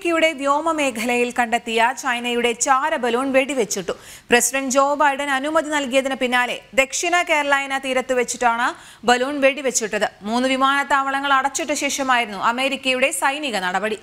അമേരിക്കയുടെ വ്യോമമേഖലയിൽ കണ്ടെത്തിയ ചൈനയുടെ ചാര ബലൂൺ വെടിവെച്ചിട്ടു പ്രസിഡന്റ് ജോ ബൈഡൻ അനുമതി നൽകിയതിന് പിന്നാലെ ദക്ഷിണ കേരളായന തീരത്ത് വെച്ചിട്ടാണ് ബലൂൺ വെടിവെച്ചിട്ടത് മൂന്ന് വിമാനത്താവളങ്ങൾ അടച്ചിട്ട ശേഷമായിരുന്നു അമേരിക്കയുടെ സൈനിക നടപടി